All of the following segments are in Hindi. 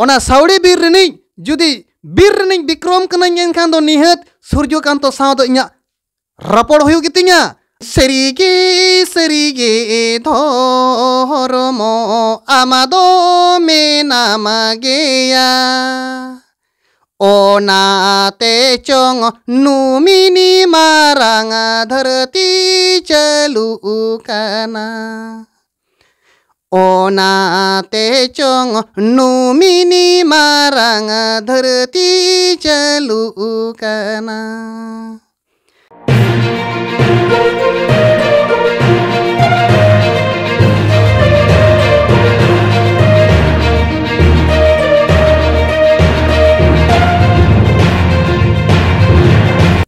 ona saudi bir rini judi bir rini bikrom kena nyen kando nihet surjo kanto saudo inya rapor hiu gitinya serigi serigi to horomo amado me nama geya ona te chong nu mini maranga dharti celu ओनाते चोंग नुमिनी मारंग धरती चलू कना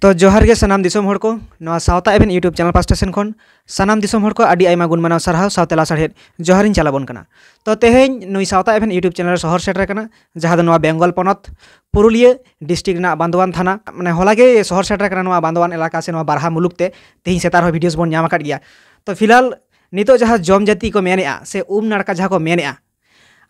तो जोहार गे सनाम दिसम हड़ को नवा सावता एवं यूट्यूब चैनल पास्टा सेन खन सनाम दिसम हड़ को आडी आयमा गुण मानाव सारहाव सावते लासाड़हेद जोहारिन चालाबन कना तो तेहेन नुई सावता एवं यूट्यूब चैनल सहर सेटर कना जहां दो बेंगल पनत पुरुलिया डिस्ट्रिक्ट ना बांदवान थाना माने होला सहर शहर सेटर कना नवा बांदवान इलाका से नवा बारहा मुलुक ते तेही सेतार हो वीडियोस बन ᱧᱟᱢ ᱟᱠᱟᱫ ᱜᱮᱭᱟ ᱛᱚ ᱯᱷᱤᱞᱟᱞ ᱱᱤᱛᱚᱜ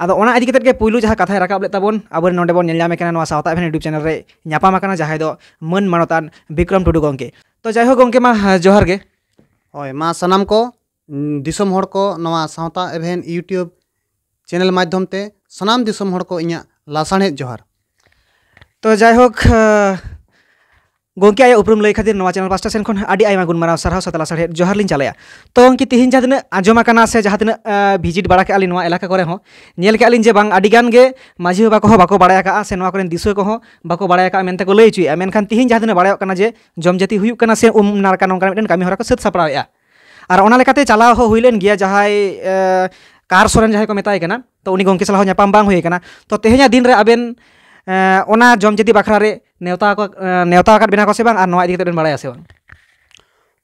ᱟᱫᱚ ᱚᱱᱟ ᱤᱫᱤ ᱠᱟᱛᱮᱫ ᱜᱮ ᱯᱩᱭᱞᱩ ᱡᱟᱦᱟᱸ ᱠᱟᱛᱷᱟᱭ ᱨᱟᱠᱟᱵ ᱞᱮᱫ ᱛᱟᱵᱚᱱ ᱟᱵᱚᱨᱮᱱ ᱱᱚᱰᱮ ᱵᱚᱱ ᱧᱮᱞ ᱧᱟᱢᱮ ᱠᱟᱱᱟ ᱱᱚᱣᱟ ᱥᱟᱶᱛᱟ ᱮᱵᱷᱮᱱ ᱤᱭᱩᱴᱩᱵᱽ ᱪᱮᱱᱮᱞ ᱨᱮ ᱧᱟᱯᱟᱢ ᱟᱠᱟᱱᱟ ᱡᱟᱦᱟᱸᱭ ᱫᱚ ᱢᱟᱹᱱ ᱢᱟᱱᱚᱛᱟᱱ ᱵᱤᱠᱨᱚᱢ ᱴᱩᱰᱩ ᱜᱚᱝᱠᱮ ᱛᱚ ᱡᱟᱭᱦᱳᱠ ᱜᱚᱝᱠᱮ ᱢᱟ ᱡᱚᱦᱟᱨ ᱜᱮ ᱦᱳᱭ ᱢᱟ ᱥᱟᱱᱟᱢ ᱠᱚ ᱫᱤᱥᱚᱢ ᱦᱚᱲ ᱠᱚ ᱱᱚᱣᱟ ᱥᱟᱶᱛᱟ ᱮᱵᱷᱮᱱ ᱤᱭᱩᱴᱩᱵᱽ ᱪᱮᱱᱮᱞ ᱢᱟᱫᱽᱫᱷᱚᱢ ᱛᱮ ᱥᱟᱱᱟᱢ ᱫᱤᱥᱚᱢ ᱦᱚᱲ ᱠᱚ ᱤᱧᱟᱹᱜ ᱞᱟᱥᱟᱬᱦᱮᱫ ᱡᱚᱦᱟᱨ ᱛᱚ ᱡᱟᱭᱦᱳᱠ Gongki ayah uprum lagi khadir nawa channel pasti sen kon adi ayah magun marau sarah setelah sarah johar lin calaya. Tong kita hin jahatin ajo makan nasi jahatin uh, bijit alin nawa elaka kore ho. Nyel ke alin je bang adi gan ge maji ho bako ho bako baraya ka asen nawa kore diso ko ho bako baraya ka amen teko cuy amen kan tihin jahatin baraya kana je jom jati huyuk kana sen um narakan nongkan amen kami hora ko set sapra ya. Ar ona lekate cala ho huilen gia jahai kar soren jahai ko metai kana. To uni gongki salah ho nyapam bang huye kana. To tehnya din re aben ona jom jati bakrare ᱱᱮᱣᱛᱟ ᱠᱚ ᱱᱮᱣᱛᱟ ᱟᱠᱟᱫ ᱵᱮᱱᱟ ᱠᱚ ᱥᱮ ᱵᱟᱝ ᱟᱨ ᱱᱚᱣᱟ ᱤᱫᱤ ᱠᱟᱛᱮᱫ ᱵᱮᱱ ᱵᱟᱲᱟᱭᱟ ᱥᱮ ᱵᱟᱝ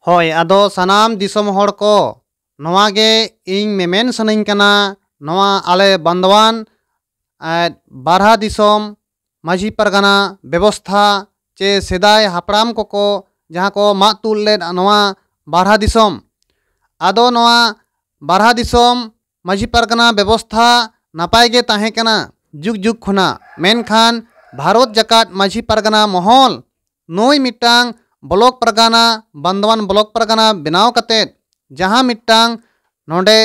ᱦᱳᱭ ᱟᱫᱚ ᱥᱟᱱᱟᱢ ᱫᱤᱥᱚᱢ ᱦᱚᱲ ᱠᱚ ᱱᱚᱣᱟ ᱜᱮ ᱤᱧ ᱢᱮᱢᱮᱱ ᱥᱟᱱᱟᱧ ᱠᱟᱱᱟ ᱱᱚᱣᱟ ᱟᱞᱮ ᱵᱟᱱᱫᱣᱟᱱ ᱵᱟᱨᱦᱟ ᱫᱤᱥᱚᱢ ᱢᱟᱹᱡᱷᱤ ᱯᱟᱨᱜᱟᱱᱟ ᱵᱮᱵᱚᱥᱛᱷᱟ ᱪᱮ ᱥᱮᱫᱟᱭ ᱦᱟᱯᱲᱟᱢ ᱠᱚᱠᱚ ᱡᱟᱦᱟᱸ ᱠᱚ ᱢᱟᱜ ᱛᱩᱞ ᱞᱮᱫ ᱱᱚᱣᱟ ᱵᱟᱨᱦᱟ ᱫᱤᱥᱚᱢ ᱟᱫᱚ ᱱᱚᱣᱟ ᱵᱟᱨᱦᱟ ᱫᱤᱥᱚᱢ ᱢᱟᱹᱡᱷᱤ ᱯᱟᱨᱜᱟᱱᱟ ᱵᱮᱵᱚᱥᱛᱷᱟ ᱱᱟᱯᱟᱭ ᱜᱮ ᱛᱟᱦᱮᱸ ᱠᱟᱱᱟ ᱡᱩᱜᱽ ᱡᱩᱜᱽ ᱠᱷᱚᱱᱟᱜ ᱢᱮᱱᱠᱷᱟᱱ भारत जकत माझी परगना महल नई मिट्टांग ब्लॉक परगना बंदवान ब्लॉक परगना बनाव जहां मिट्टांग नोडे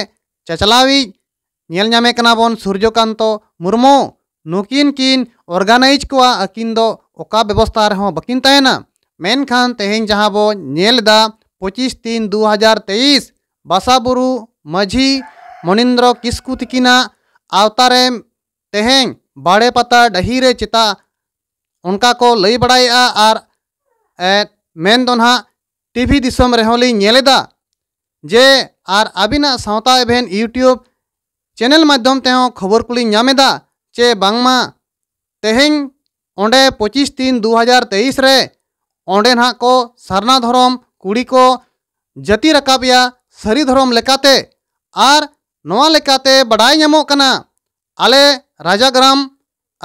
चचलावी नेल नामे कना बोन सूर्यकांतो मुर्मो नुकिन किन ऑर्गेनाइज को अकिन दो ओका व्यवस्था रहो बकिन तैना मेन खान तेहिं जहां बो नेल दा 25 तीन 2023 बसाबुरु मझी मनिंद्र किस्कु अवतारे तेहिं बाड़े पता डही रे चिता उनका को लई बड़ाया आर मेन दो ना टीवी दिसम रेहली जे आर अबिना सावता एभेन यूट्यूब चैनल माध्यम ते खबर को नामेदा चे बांगमा तेहेन ओंडे पचिस तीन दो हज़ार तेईस रे ओंडे ना को सरना धरम कुड़ी को जति रकाबिया सरी धरम लेकाते आर नवा लेकाते बड़ा नामों आले राजाग्राम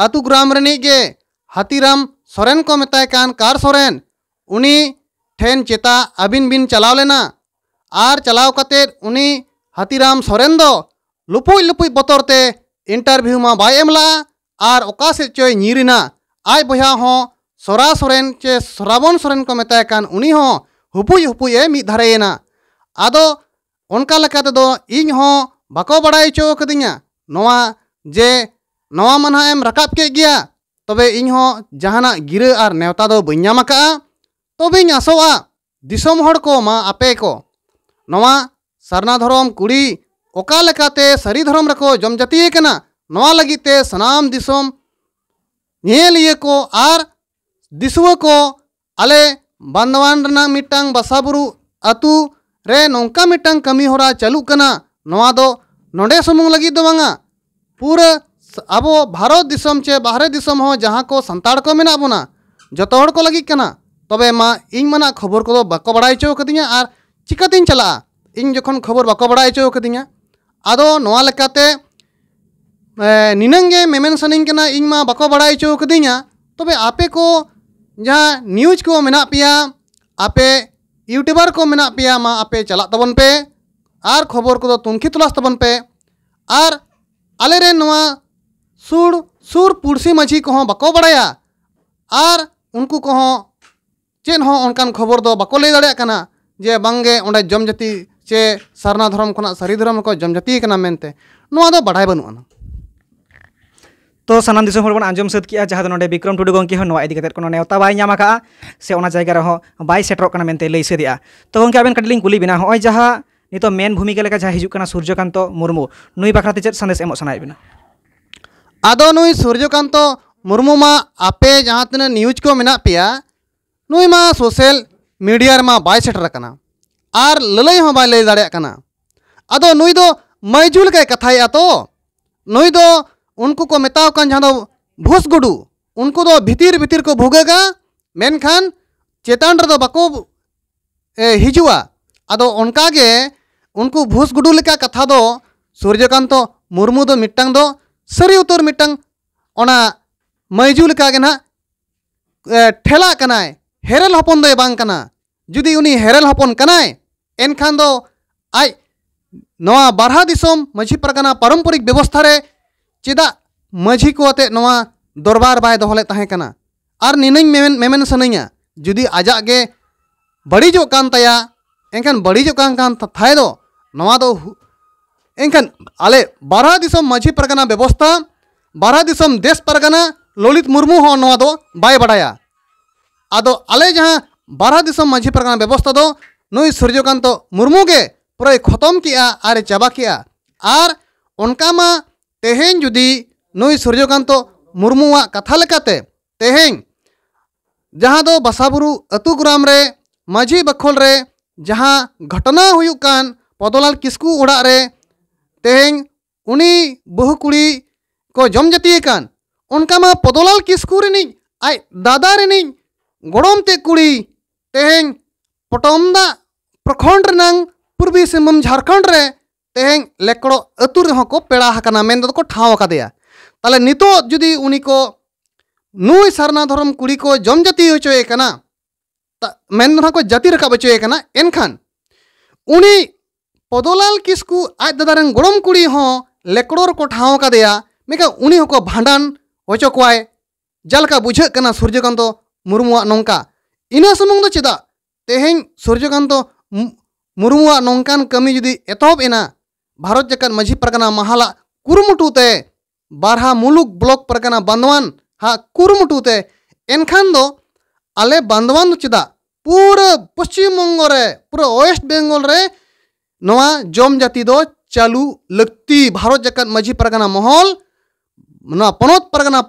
अतुग्राम हतिराम सोरेन को मतयन कार सोरेन उनी ठेन चेता अबिन बिन चलाव लेना आर चलाव कतेर उनी हतिराम सोरेन दो लुपुई लुपुई बतरते इंटरव्यू मा बाय एमला आर ओका से नीरिना आय बया हो सोरा सोरेन चे श्रावण सोरेन को मतयन उनी हो हुपुई हुपुई ए मि धरेना आदो उनका लका दो इन हो बको बड़ाई चो कदिया नोआ जे नवा मन एम रकाब के गया तब इनहों जहाँ गिरा और नेवता बीम तब आसोआ दिसम को मा आपे को नवा सरना धर्म कुड़ी ओकाते सारी धर्म रेक जम जतीते सनाम दिसम निये को आर दिसुआ को आले बंदवान मिट्टांग बसा बुरु अतु रे नौका मिट्टांग कमी होरा चालू करना नवा दो नोडे समूंग लगी दो पूरा अब भारत दिसम चे बाहर दिसम हो जहाँ को संताड़ को मेना बोना जो को लगी कना तबे मा इन मना खबर को तो बाको बड़ा चो कदिया आर चिकातीन चला इन जखन खबर बाको बड़ा चो कदिया आदो नोआ लेकाते निनंगे मेमेन सनिंग कना इन मा बाको बड़ा चो कदिया तबे आपे को जहाँ न्यूज को मेना पिया आपे यूट्यूबर को मेना पिया मा आपे चला तबन तो पे आर खबर को तो तुनखी तलाश तबन पे आर ᱟᱞᱮᱨᱮᱱ ᱱᱚᱣᱟ सुर सुर पुड़ी माझी को बाको बड़ा और उनको को चेह अनकान खबर दो बाको लै दाकना जे बांगे अंडे जमजाति चे सरना धरम खा सारी धरम को जमजाति मेनते बाढ़ बनू आना तो सामान हर आंजम सद किया जहाँ ना विक्रम टुडु गंके नेवता बैम से जगह बै सेटरों लई सद तो गंके अब कटी कुली बना हाँ जहाँ नित मेन भूमिका लेकर जहाँ हजुकान सूर्यकान्त मुरमु नई बाखड़ा चे सदेश एम सामना अद नुई सूर्यकान्त मुर्मूमा आपे जहाँ तीन न्यूज को मना पे नुईमा सोशल मीडिया बै सेटरकना और लई हम बै दाड़ा अद नुई दो मैजूल कथा तो नुई दो उनको को मतावक जहाँ दो भूस गुडू उनको दो भितर भितर को भूगेगा मेखान चेतान रो बाको हजुआ अद उनका उनको भूस गुडू लेका कथा दो सूर्यकान्त मुर्मू दो मिट्टा दो सारी उतर मिटंग मयजू लेकिन ठेला कनाय हेरल हपन दो जुदी उनी हेरल हपन कनाय एनखान दो आय नवा बारहा दिसम माझी परगना पारंपरिक व्यवस्था रे चेदा मजी को अते नवा दरबार बाय दोहले ताहे कना आर निनै मेमेन मेमेन सनैया जुदी आजा गे बड़ी जो कान तया एनखान बड़ी जो कान कान नवा दो एंकन अले बारहा मजी परगना व्यवस्था बारहा देश परगना ललित मुर्मू हाँ बड़ा आदो अले जहाँ बारहा मजी परगना व्यवस्था दो नई सूर्यकान मुर्मू के पूरे खत्म किया आरे चाबा किया आर उनका मा तेहेन जुदी नई सूर्यकान मुर्मूआ कथा लेकाते तेहेन जहाँ दो बसाबुरु अतु ग्राम रे मजी बखोल रे जहाँ घटना हुयुकान पदोलाल किस्कू ओड़ा रे ᱛᱮᱦᱮᱧ ᱩᱱᱤ ᱵᱟᱹᱦᱩ ᱠᱩᱲᱤ ᱠᱚ ᱡᱚᱢ ᱡᱟᱹᱛᱤᱭᱟᱠᱟᱱ ᱚᱱᱠᱟ ᱢᱟ ᱯᱚᱫᱚᱞᱟᱞ ᱠᱤᱥᱠᱩ ᱨᱤᱱᱤᱡ ᱟᱡ ᱫᱟᱫᱟ ᱨᱤᱱᱤᱡ ᱜᱚᱲᱚᱢ ᱛᱮᱫ ᱠᱩᱲᱤ ᱛᱮᱦᱮᱧ ᱯᱚᱴᱚᱢᱫᱟ ᱯᱨᱚᱠᱷᱚᱸᱰ ᱨᱮᱱᱟᱝ ᱯᱩᱨᱵᱤ ᱥᱤᱝᱵᱷᱩᱢ ᱡᱷᱟᱲᱠᱷᱚᱸᱰ ᱨᱮ ᱛᱮᱦᱮᱧ ᱞᱮᱠᱲᱚ ᱟᱹᱛᱩ ᱨᱮᱦᱚᱸ ᱠᱚ ᱯᱮᱲᱟ ᱟᱠᱟᱱᱟ ᱢᱮᱱᱫᱚ ᱠᱚ ᱴᱷᱟᱶ ᱟᱠᱟᱫᱮᱭᱟ ᱛᱟᱦᱞᱮ ᱱᱤᱛᱚᱜ ᱡᱩᱫᱤ ᱩᱱᱤ ᱠᱚ ᱱᱩᱭ ᱥᱟᱨᱱᱟ ᱫᱷᱚᱨᱚᱢ ᱠᱩᱲᱤ ᱠᱚ ᱡᱚᱢ ᱡᱟᱹᱛᱤ ᱦᱚᱪᱚᱭᱮ ᱠᱟᱱᱟ ᱢᱮᱱᱫᱚ ᱱᱟᱦᱟᱜ ᱠᱚ ᱡᱟᱹᱛᱤ ᱨᱟᱠᱟᱵ ᱦᱚᱪᱚᱭᱮ ᱠᱟᱱᱟ ᱮᱱᱠᱷᱟᱱ ᱩᱱᱤ पदोलाल किसकु आज दादा गड़म कुड़ी हों लेकड़ोर को ठावका मेका उन्हीं को भांडान होचोकवाय जलका बुझेना सूर्यकान्त मुर्मुआ नौका इना समूंग तो चेदा तेहेन सूर्यकान्त मुर्मुआ नौकान कमी जुदी एतहब एना भारत जकान मजी परगना महाला कुरमुटूते बारहा मुलुक ब्लॉक परगना बांधवान हा कुरमुटूते एनखान दो आले बांधवान तो चेदा पूरा पश्चिम बंगल पूरा वेस्ट बेंगल रे नवा जम जाति चालू लगती भारत जकत मजी परगना महल ना पनोत परगना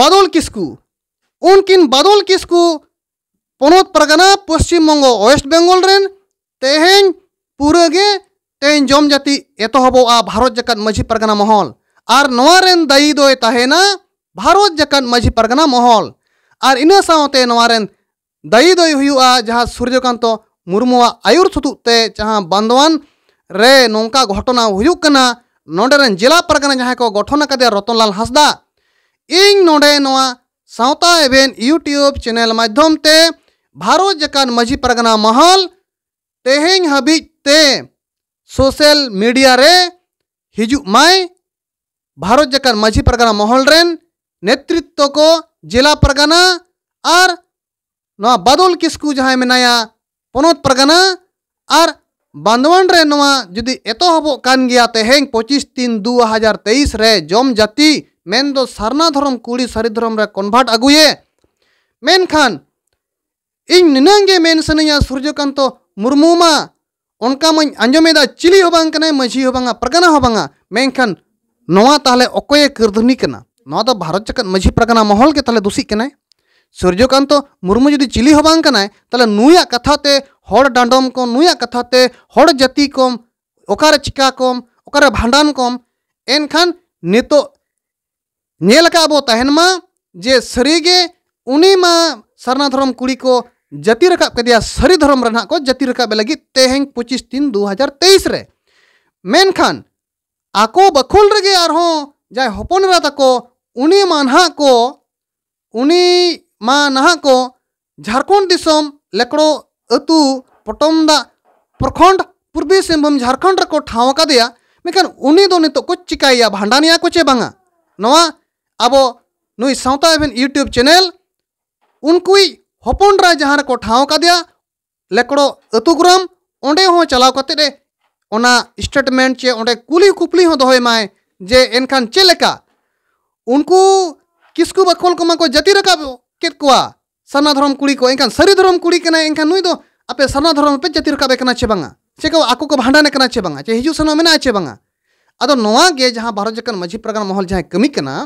बादल किसकू उनकिन बादल किसको पनोत परगना पश्चिम बंगो वेस्ट बंगाल रेन तेहेन पूरा गे तेहेन जोम जाति हबो आ भारत जकत मजी परगना महल आर नवा रेन दाई दो तहेना भारत जकत मजी परगना महल आर इना सावते नवा रेन दाई दो आ जहा सूर्यकांत मुरमुआ आयुर सुतुते जहाँ बांदवान रे नौका घटना होना नोडेरन जिला परगना जहाँ को गठन कदे रतनलाल हंसदा इन नोडे नोआ सावता एवेन यूट्यूब चैनल माध्यम ते भारत जकान मजी परगना महल तेहेन हबिज ते सोशल मीडिया रे हिजुक माय भारत जकान मजी परगना महल रेन नेतृत्व को जिला परगना और बदल किसकू जहाँ मनाया पनोत परगना और बांधवन रे नवा जुदी एतोहबो कान गया तेहें 25 तीन तेईस रे जोम जाति मेन दो सरना धर्म कुड़ी सारी धर्म रे कन्वर्ट मेन खान इन निनांगे मेन सनिया सूर्यकांतो मुर्मू उनका मैं अंजमेदा चिली हो कने मझी हो परगना हो बांगा मेनखान नवा ताले ओकोये किरधनी कना नवा तो भारत चकन मझी परगना माहौल के ताले दूषित कनाय सूर्यकांत मुर्मू जुदी चिली हो तेल कनाय तले नुया कथाते डांडम कम नुया कथाते जाति कम ओकारे चिका कम ओकारे भांडान कम एनखान नितो नेल जे सरीगे उनीमा सरना धर्म कुड़ी को जाति रखा सरी धर्म को जाति रखा लगी तेहें पचिस तीन दो हज़ार तेईस रे मेनखान आको बखुल रगे आरहों जाय हपन रा तको उनी मान को उनी को झारखंड लेकड़ो अतु पटमदा प्रखंड पूर्वी सिंहभूम झारखंड रे को ठाव का मेखान उन्हीं नित तो को चिकाया भांडानिया को चे बा अब नई सावता एवं यूट्यूब चैनल उनकुई हपनरा जहाँ को ठाव का लेकड़ो अतुग्राम चलाव स्टेटमेंट चे अं कुली कुपली दहे माए जे एनखान चलका उनको किसकू बाखोल को जाति रखा ᱪᱮᱫ ᱠᱚᱣᱟ ᱥᱟᱨᱱᱟ ᱫᱷᱚᱨᱚᱢ ᱠᱩᱲᱤ ᱠᱚ ᱮᱱᱠᱷᱟᱱ ᱥᱟᱹᱨᱤ ᱫᱷᱚᱨᱚᱢ ᱠᱩᱲᱤ ᱠᱟᱱᱟᱭ ᱮᱱᱠᱷᱟᱱ ᱱᱩᱭ ᱫᱚ ᱟᱯᱮ ᱥᱟᱨᱱᱟ ᱫᱷᱚᱨᱚᱢ ᱯᱮ ᱡᱟᱹᱛᱤ ᱨᱟᱠᱟᱵᱮ ᱠᱟᱱᱟ ᱪᱮ ᱵᱟᱝᱟ ᱪᱮᱠᱟ ᱟᱠᱚ ᱠᱚ ᱵᱷᱟᱸᱰᱟᱱᱮ ᱠᱟᱱᱟ ᱪᱮ ᱵᱟᱝᱟ ᱪᱮ ᱦᱤᱡᱩᱜ ᱥᱮᱱᱚᱜ ᱢᱮᱱᱟᱜᱼᱟ ᱪᱮ ᱵᱟᱝᱟ ᱟᱫᱚ ᱱᱚᱣᱟ ᱜᱮ ᱡᱟᱦᱟᱸ ᱵᱷᱟᱨᱚᱛ ᱡᱟᱠᱟᱱ ᱢᱟᱹᱡᱷᱤ ᱯᱟᱨᱜᱟᱱᱟ ᱢᱚᱦᱚᱞ ᱡᱟᱦᱟᱸᱭ ᱠᱟᱹᱢᱤ ᱠᱟᱱᱟ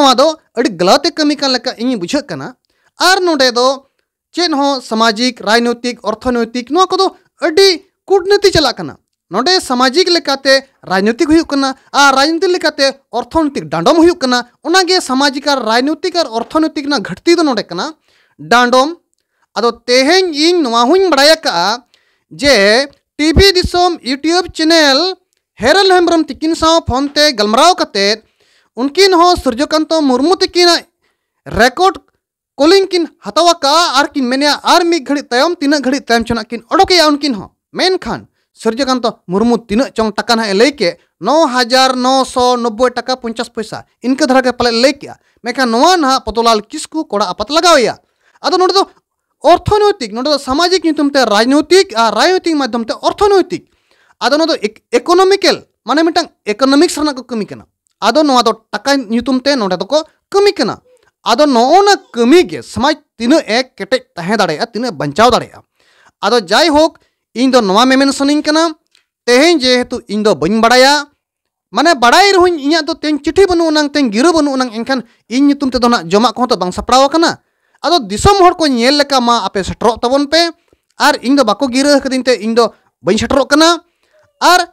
ᱱᱚᱣᱟ ᱫᱚ ᱟᱹᱰᱤ ᱜᱞᱟᱛᱮ ᱠᱟᱹᱢᱤ ᱠᱟᱱ ᱞᱮᱠᱟ ᱤᱧ ᱵᱩᱡᱷᱟᱹᱜ ᱠᱟᱱᱟ ᱟᱨ ᱱᱚᱰᱮ ᱫᱚ ᱪᱮᱫ ᱦᱚᱸ ᱥᱟᱢᱟᱡᱤᱠ ᱨᱟᱡᱽᱱᱳᱭᱛᱤᱠ ᱚᱨᱛᱷᱚᱱᱳᱭᱛᱤᱠ ᱱᱚᱣᱟ ᱠᱚᱫᱚ ᱟᱹᱰᱤ ᱠᱩᱴᱱᱤᱛᱤ ᱪᱟᱞᱟᱜ ᱠᱟᱱᱟ नोडे सामाजिक लेकाते राजनीतिक हुई और राजनीति लेकाते अर्थनैतिक डांडोम हुई सामाजिक और राजनीतिक और अर्थनैतिक घटती दो तो नोडे डांडम अदो तेहेन इन नवाहुन बड़ाया का जे टीवी दिसम यूट्यूब चैनल हेरल हेम्ब्रम तिकिन सा फोनते गलमराव कते उनकिन हो सूर्यकांत मुर्मू तिकिन रेकॉर्ड कॉलिंग किन हतवा का आर किन मैंने और मिड घड़ी तयम तिना घड़ी तयम चना किन अड़ोके उनकिन हो मेन खान सूर्यकांत मुर्मू तीन चौं टाका ना लैके नौ हजार नौ सौ नब्बे टाका पंचाश पैसा इनका धारा के पाले लैके मेखान ना पतलाल किसकू कड़ा आपात लगावे अब नोट अर्थनैतिक नोड़े सामाजिक नितुमते राजनैतिक और राजनैतिक माध्यमते अर्थनैतिक अद इकोनॉमिकल माने मिटंग इकोनॉमिक्स रना को कमी करना अद नोआ दो नितुमते नोड़े दो को कमी करना अद नोना कमी के समाज तीन एक केटे तहे दाड़े तीन बचाव दाड़े अब जाय होक तो इन मेमन नवा में जेहेतु इन दो बन माने बड़ा रहूं इन तो तेन चिट्ठी बनू उनंग तेन गिरो बनू उनंग एनखान इन नितुम ते दोना जमा को सपड़ा बंग दिसम को नेल मा आपे सेटरो तबन पे और इन बाको गिरो कदिन इन बी बन और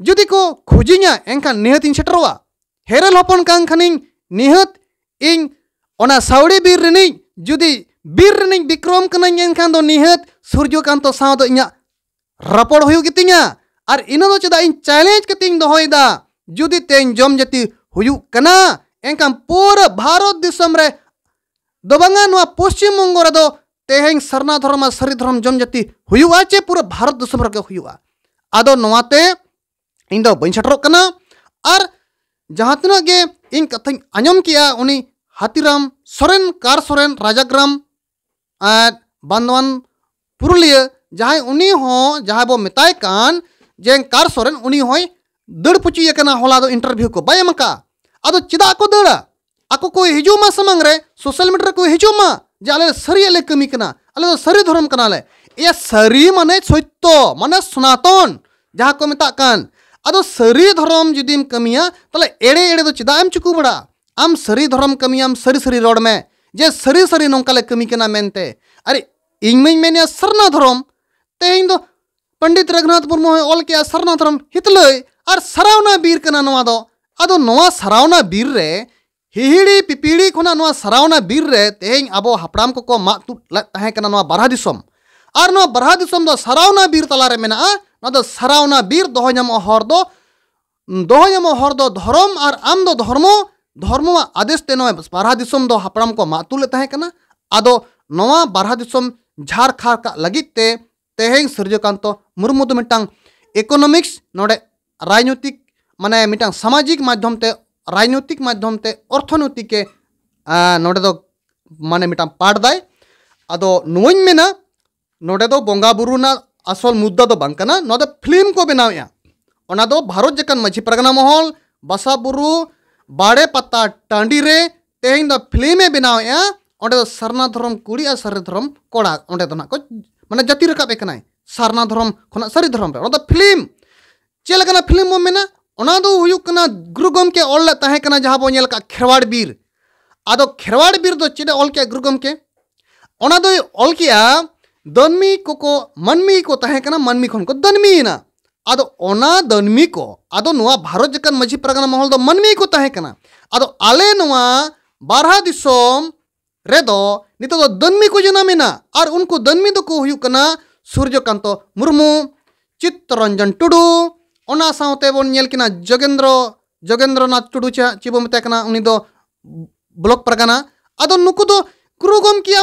जुदी को खोजिया एनखान निहत इन सेटरोवा हेरल हपन का खानी निहत इन सावड़ी बीर रेनी जुदी बीर रेनी विक्रम कनाई निहत सूर्यकान तो सा तो रपड़ी और इन चेदा इन चैलेंज के तीन जुदी तेन जम जाति होना एनखान पूरा भारत दो बांगा पश्चिम बंगो रो तेहे सरना धर्म सारी धर्म जम जाति चे पूरा भारत दिसम रे अदे इन बी सेटर और जहाँ तना इन कथा आजम के उन्हीं हाथीराम सोरेन कार सोरेन राजाग्राम बांदवान पुरुलिया जहाँ जहाँ बो मताय जे कार सोरेन उन्हीं दड़ पुचीय होला दो इंटरव्यू को बम का अद चेदा को दड़ा अको को हजूमा सामांग सोशल मीडिया को हजूमा जे अल सरी कमी अल तो सरी धर्म करे ये सरी माने सत्य माने सनातन जहाँ को मत अद सरी धर्म जुदीम कमिया तले एड़े एड़े तो चेदा एम चुकू बड़ा आम सरी धर्म कमी आम सरी सरी रड़ में जे सरी सरी नौका कमी अरे इनमें मेन सरना धर्म तेहिंदो पंडित रघुनाथ मुर्मू ऑल के सरनाथ राम हितलोय और सरावना बीर के दो अदो नवा सरावना बीर रे हिहिड़ी पिपिड़ी खुना नवा सरावना बीर रे तेहिंग अब हपड़ाम को को मा तु तहे के नवा बरहा दिसम और नवा बरहा दिसम दो सरावना बीर तला रे मेना ना दो सरावना बीर दोह नम हर दो दोह नम हर दो धर्म और आम दो धर्म धर्म आदेश ते नवा बरहा दिसम दो हपड़ाम को मा तु ले तहे के अदो नवा बरहा दिसम झारखा का लगित ते तेहे सूर्यकान्त मुर्मू मिट्टा इकोनमिक्स नोड़े राजनैतिक माने मिट्टा सामाजिक माध्यम से राजनैतिक माध्यम से अर्थनैतिक के नोड़े तो माने मिट्टा पाठ दाय अदो नुवन में नोड़े तो बंगा बुरुना असल मुद्दा तो बंकना नोड़े फिल्म को बनाओ या ओना तो भारत जकन मछी प्रगना माहौल बसा बुरु बाड़े पत्ता टांडी रे तेहेंग द फिल्में बनाओ या ओंटे तो सरना धरम कुड़िया सर धर्म कोड़ा ओंटे तो ना को मैं जाति रखा कर सरना धर्म खुना सारी धरम फिलीम चलना फिलीम बोना गुरु गमे अलना जहाँ बोल खेरवाड़ बीर अद खेरवाड़ बीर चेदे अल के गुरु गमे अल के दानमी को मनमी को मानमी को दानमीना अद दनमी को अद भारत जकान माझी पारगाना महल मानमी को अद आले बारहा रेदो दनमी को जनामेना और उनको दनमी दो को हुयुकना सूर्यकांतो मुर्मू चित्तरंजन टुडू ओना साउते बोन नेल किना जोगेंद्र जोगेंद्रनाथ टुडू चा चिबो मते कना उनी ब्लॉक परगना अदो नुकु दो गुरुगम किया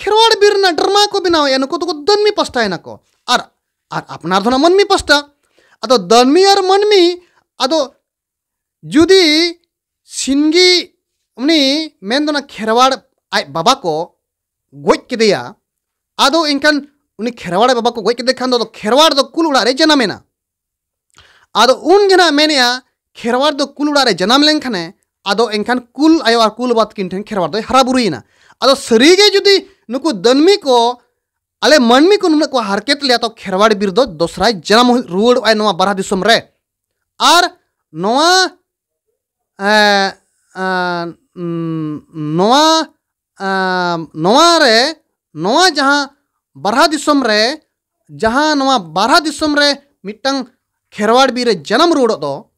खेरवाड़ बिरना ड्रमा को बनाओ या नुकु तो दनमी पस्ता है नको और और अपना धोना मनमी पस्ता अदो दनमी और मनमी अदो जुदी सिंगी उनी मेन खेरवाड़ आज बाबा को गज कदे अद इनखान उन खेरवाड़ बाबा को गज कदे खान खेरवाड़ कुल उड़ा जनम अद उन जना मेने खेरवाड़ कुल उड़ा जनम लेखने अद इनखान कुल आयो और कुल बातकिन खेरवाड़ हरा बुरुना अब सरीगे जुदी नुक दानमी को अले मानमी को नुना को हरकत लिया तो खेरवाड़ बीर दसरा जनम रुआड़ बारा दिसम और नवा नवा नवा जहाँ बारहा दिसम रे जहाँ नवा बारहा दिसम रे खेरवाड़ बीरे जन्म रुड़ो दो तो,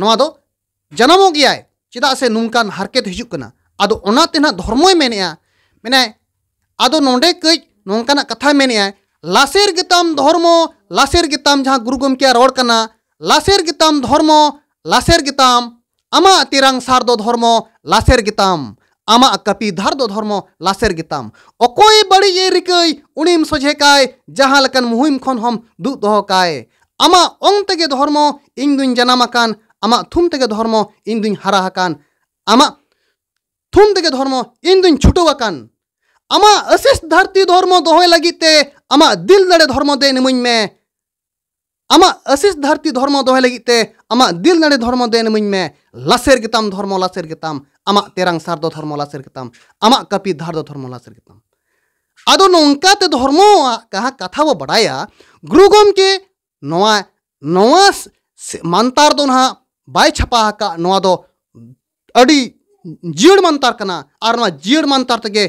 नवा दो तो, जन्मो गया चेदा से नुमकान हरकत तो हजुकना अदो ओनाते ना धर्मोय मेने अदो नोंडे कई नोंकाना कथा मेनेया लासेर गिताम धर्मो लासेर गिताम जहाँ गुरु गमके रोड लासेर गिताम धर्मो लासेर गिताम अमा तिरंग सारदो धर्मो लासेर আমা কাপি ধার দো ধর্ম লাসের গিতাম অকয় বাড়ি এ রিকাই উনিম সজে কায় যাহা লাকান মুহিম খন হম দু দহ কায় আমা অং তেগে ধর্ম ইং দুইন জানাম আকান আমা থুম তেগে ধর্ম ইং দুইন হারা আকান আমা থুম তেগে ধর্ম ইং দুইন ছুটো আকান আমা আশিস ধরতি ধর্ম দহয় লাগিতে আমা দিল দড়ে ধর্ম দে নিমুইন মে আমা আশিস ধরতি ধর্ম দহয় লাগিতে अमा दिल नडे धर्म देन मुंह में लसेर गितम धर्म लसेर गितम अमा तेरंग सार दो धर्म लसेर गितम अमा कपी धार दो धर्म लसेर गितम अदो नौका ते धर्मो कहा कथा वो बढ़ाया गुरुगम के नवा नवा मंतार दो ना बाई छपा का नवा दो अड़ी जीड़ मंतार कना आर ना जीड़ मंतार तके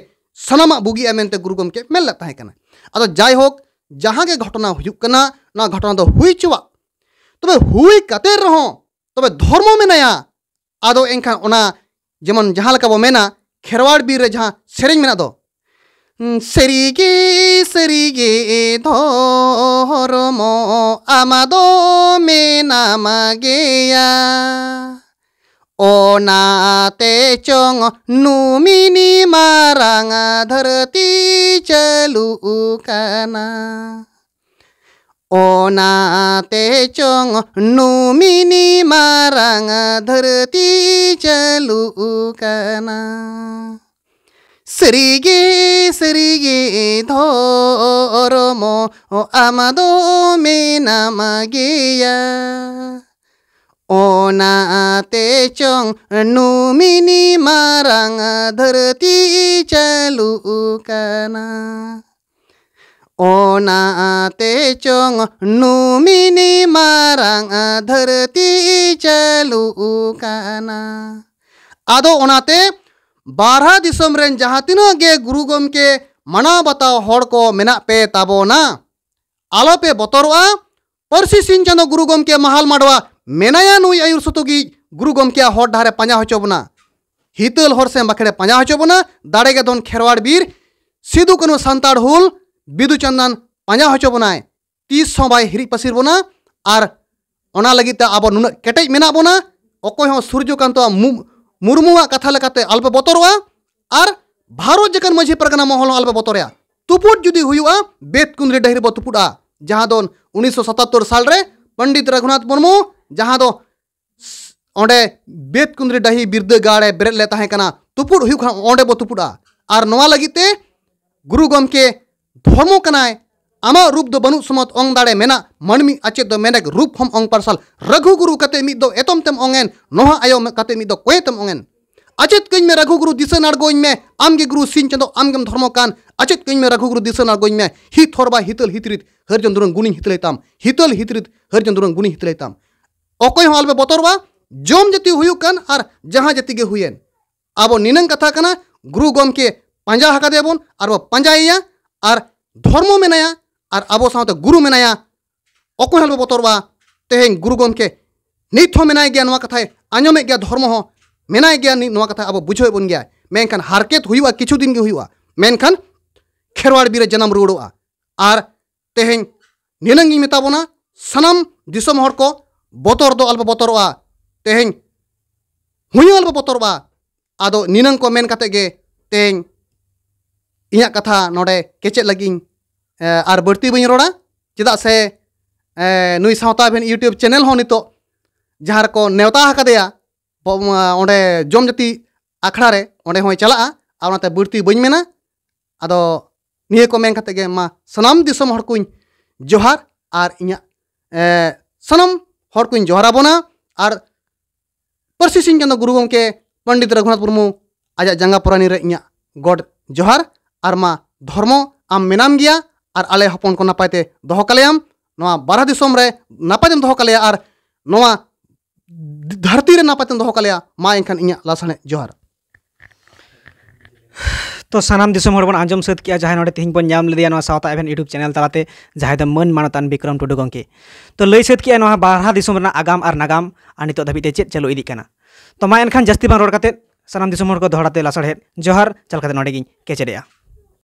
सनम बुगी एमें ते गुरुगम के मिल लेता है कना अदो जाय होक जहाँ के घटना हुई कना ना घटना तो हुई चुवा तब हुई कते रहो धर्म में आदो एंखान जेमन जहाँ बो मेना खेरवाड़ बीर जहाँ जहां में मेना दो সেরিগে সেরিগে ধরম আমাদ মে নামাগেয়া অনাতে চং নুমিনি মারাঙা ধরতি ओनाते चोंग नुमिनी मारंग धरती चलुकना ಸರಿಗೆ ಸರಿಗೆ ಧೋರಮೋ ಅಮದೋ ಮೇ ನಮಗೆಯ ಓನಾತೆ ಚೊಂಗ್ ನುಮಿನಿ ಮಾರಂಗ ಧರತಿ ಚಲುಕನಾ Ona चोंग नुमिनी numini धरती चलू काना आदो ओनाते बारह दिसम रेन जहाँ तीनों गे गुरु गम के मना बताओ हर को मेना पे ताबोना आलो पे बतरवा पर्सी सिंह चंदो गुरु गम के महाल माडवा मेनाया नुई आयुर सुतुगी गुरु गम के हर धारे पांजा होचोबना हितल हर से मखड़े पांजा होचोबना दाड़े के दोन खेरवाड़ बीर सिद्धू कनु संताड़ हुल ᱵᱤᱫᱩᱪᱚᱱᱫᱚᱱ ᱯᱟᱸᱡᱟ ᱦᱚᱪᱚ ᱵᱚᱱᱟᱭ ᱛᱤᱥ ᱦᱚᱸ ᱵᱟᱭ ᱦᱤᱨᱤᱡ ᱯᱟᱹᱥᱤᱨ ᱵᱚᱱᱟ ᱟᱨ ᱚᱱᱟ ᱞᱟᱹᱜᱤᱫ ᱛᱮ ᱟᱵᱚ ᱱᱩᱱᱟᱹᱜ ᱠᱮᱴᱮᱡ ᱢᱮᱱᱟᱜ ᱵᱚᱱᱟ ᱚᱠᱚᱭ ᱦᱚᱸ ᱥᱩᱨᱡᱚᱠᱟᱱᱛᱚ ᱢᱩᱨᱢᱩᱣᱟᱜ ᱠᱟᱛᱷᱟ ᱞᱮᱠᱟᱛᱮ ᱟᱞᱯᱮ ᱵᱚᱛᱚᱨᱚᱜᱼᱟ ᱟᱨ ᱵᱷᱟᱨᱚᱛ ᱡᱮᱠᱟᱱ ᱢᱟᱹᱡᱷᱤ ᱯᱟᱨᱜᱟᱱᱟ ᱢᱚᱦᱚᱞ ᱦᱚᱸ ᱟᱞᱯᱮ ᱵᱚᱛᱚᱨᱮᱭᱟ ᱛᱩᱯᱩᱫ ᱡᱩᱫᱤ ᱦᱩᱭᱩᱜᱼᱟ ᱵᱮᱛ ᱠᱩᱸᱫᱽᱨᱤ ᱰᱟᱹᱦᱤ ᱨᱮᱵᱚ ᱛᱩᱯᱩᱫᱼᱟ ᱡᱟᱦᱟᱸ ᱫᱚ ᱩᱱᱤᱥᱥᱚ ᱥᱟᱛᱟᱛᱛᱳᱨ ᱥᱟᱞᱨᱮ ᱯᱚᱱᱰᱤᱛ ᱨᱚᱜᱷᱩᱱᱟᱛᱷ ᱢᱩᱨᱢᱩ ᱡᱟᱦᱟᱸ ᱫᱚ ᱚᱸᱰᱮ ᱵᱮᱛ ᱠᱩᱸᱫᱽᱨᱤ ᱰᱟᱹᱦᱤ ᱵᱤᱨᱫᱟᱹᱜᱟᱲᱮ ᱵᱮᱨᱮᱫ ᱞᱮ ᱛᱟᱦᱮᱸ ᱠᱟᱱᱟ ᱛᱩᱯᱩᱫ ᱦᱩᱭᱩᱜ ᱠᱷᱟᱱ ᱚᱸᱰᱮ ᱵᱚ ᱛᱩᱯᱩᱫᱼᱟ ᱟᱨ ᱱᱚᱣᱟ ᱞᱟᱹᱜᱤᱫ ᱛᱮ ᱜᱩᱨᱩ ᱜᱚᱢᱠᱮ धर्म कनाए आमा रूप दो बनु समत ओंग दाड़े मेना मनमी अचे दो मेनेक रूप हम ओंग पारसल रघुगुरु कते मी दो एतम तेम ओंगेन नोह आयो कते मी दो कोए तेम ओंगेन अचेत में मे रघुगुरु दिसन अड़ गोइन मे आमगे गुरु सिंह चंदो आमगे धर्म कान अचेत में रघु गुरु दिसन अड़ गोइन मे हि थोरबा हितल हितरित हरजन दुरन गुनी हितलेताम हितल हितरित हरजन दुरन गुनी हितलेताम ओकय हो अलबे बतरवा जोम जति हुयुकन आर जहां जति गे हुयेन आबो निनन कथा कना गुरु गोम के पंजा हका देबोन आर वो ᱟᱨ ᱫᱷᱚᱨᱢᱚ ᱢᱮᱱᱟᱭᱟ ᱟᱨ ᱟᱵᱚ ᱥᱟᱶᱛᱮ ᱜᱩᱨᱩ ᱢᱮᱱᱟᱭᱟ ᱚᱠᱚᱭ ᱦᱚᱸ ᱵᱚᱛᱚᱨ ᱵᱟ ᱛᱮᱦᱮᱧ ᱜᱩᱨᱩ ᱜᱚᱢᱠᱮ ᱱᱤᱛ ᱦᱚᱸ ᱢᱮᱱᱟᱭ ᱜᱮᱭᱟ ᱱᱚᱣᱟ ᱠᱟᱛᱷᱟᱭ ᱟᱸᱡᱚᱢᱮᱫ ᱜᱮᱭᱟ ᱫᱷᱚᱨᱢᱚ ᱦᱚᱸ ᱢᱮᱱᱟᱭ ᱜᱮᱭᱟ ᱱᱤᱛ ᱱᱚᱣᱟ ᱠᱟᱛᱷᱟ ᱟᱵᱚ ᱵᱩᱡᱷᱟᱹᱣᱮᱫ ᱵᱚᱱ ᱜᱮᱭᱟ ᱢᱮᱱᱠᱷᱟᱱ ᱦᱟᱨᱠᱮᱛ ᱦᱩᱭᱩᱜᱼᱟ ᱠᱤᱪᱷᱩ ᱫᱤᱱ ᱜᱮ ᱦᱩᱭᱩᱜᱼᱟ ᱢᱮᱱᱠᱷᱟᱱ ᱠᱷᱮᱨᱣᱟᱲ ᱵᱤᱨᱮ ᱡᱟᱱᱟᱢ ᱨᱩᱣᱟᱹᱲᱚᱜᱼᱟ ᱟᱨ ᱛᱮᱦᱮᱧ ᱱᱤᱱᱟᱹᱝ ᱤᱧ ᱢᱮᱛᱟ ᱵᱚᱱᱟ ᱥᱟᱱᱟᱢ ᱫᱤᱥᱚᱢ ᱦᱚᱲ ᱠᱚ ᱵᱚᱛᱚᱨ ᱫᱚ ᱟᱞᱚ ᱵᱚᱛᱚᱨᱚᱜᱼᱟ ᱛᱮᱦᱮᱧ ᱦᱩᱭ ᱟᱞᱚ ᱵᱚᱛᱚᱨᱚᱜᱼᱟ ᱟᱫᱚ ᱱᱤᱱᱟᱹᱝ ᱠᱚ ᱢᱮᱱ ᱠᱟᱛᱮ ᱜᱮ ᱛᱮᱦᱮᱧ इं कथा ना केचे लगी और बड़ती बी रहा चेदा से नई सावता बन यूट्यूब चैनल जहाँ को नेवता हादया जम जाति आखड़े अंह चलते बड़ती बी मेना अद नियेत माँ सनाम दिसम को जोहार और इं सनम को जोहारबना और पर्सी सिंह चंद गुरु गमके पंडित रघुनाथ मुर्मू आज जंगा पुरानी इं गड जोहार और मा धर्मो आम मेनाम गया और आले हपन को नापाते दोह कालेम नवा बारह दिसम रे नापातेम दोह कालेया और नवा धरती रे नापातेम दोह मा एनखान इया लासणे जोहार तो सानाम दिसम हर बन आंजम सद किया जहाँ नोडे तिहिं बन नाम लेदिया नवा सावता एभन यूट्यूब चैनल तलाते जहां मन मानतान विक्रम टुडू गंके तो लई सद किया नवा बारहा दिसम रना आगाम और नागाम और नितो धाबिते चेत चलो इदी कना तो मा एनखान जस्ती बन रोड काते सानाम दिसम हर को दोहड़ाते लासड़े जोहार चल काते नोडे गिन